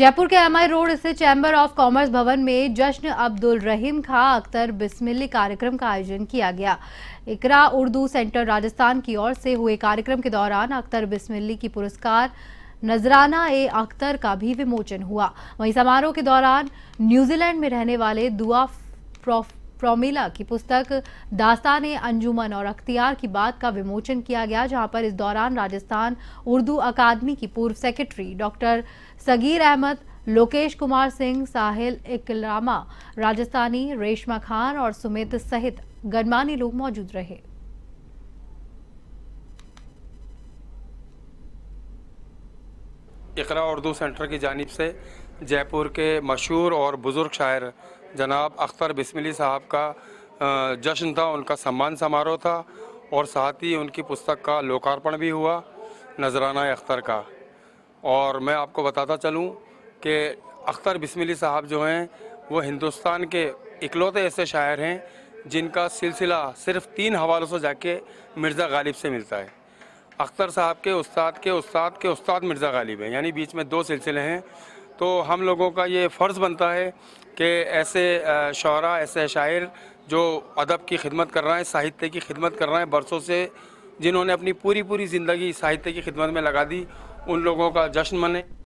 जयपुर के MI road स्थित chamber of commerce भवन में जश्न अब्दुल रहीम खां अख्तर बिस्मिल्ली कार्यक्रम का आयोजन किया गया इकरा उर्दू सेंटर राजस्थान की ओर से हुए कार्यक्रम के दौरान अख्तर बिस्मिल्ली की पुरस्कार नजराना ए अख्तर का भी विमोचन हुआ वहीं समारोह के दौरान न्यूजीलैंड में रहने वाले दुआ प्रॉफ प्रोमेला की पुस्तक दास्तान अंजुमन और अख्तियार की बात का विमोचन किया गया जहां पर इस दौरान राजस्थान उर्दू अकादमी की पूर्व सेक्रेटरी डॉक्टर सगीर अहमद लोकेश कुमार सिंह साहिल इकलामा राजस्थानी रेशमा खान और सुमित सहित गणमान्य लोग मौजूद रहे इकरा उर्दू सेंटर की जानब से जयपुर के मशहूर और बुज़ुर्ग शायर जनाब अख्तर बिस्मिली साहब का जश्न था उनका सम्मान समारोह था और साथ ही उनकी पुस्तक का लोकार्पण भी हुआ नजराना अख्तर का और मैं आपको बताता चलूं कि अख्तर बिस्मिली साहब जो हैं वो हिंदुस्तान के इकलौते ऐसे शायर हैं जिनका सिलसिला सिर्फ तीन हवालों से जाके मिर्ज़ा गालिब से मिलता है अख्तर साहब के उस्ताद के उस्ताद के उस्ताद मिर्ज़ा गालिब हैं यानी बीच में दो सिलसिले हैं तो हम लोगों का ये फ़र्ज़ बनता है कि ऐसे शरा ऐसे शायर जो अदब की खिदमत कर रहे हैं साहित्य की खिदमत कर रहे हैं बरसों से जिन्होंने अपनी पूरी पूरी ज़िंदगी साहित्य की खिदमत में लगा दी उन लोगों का जश्न मने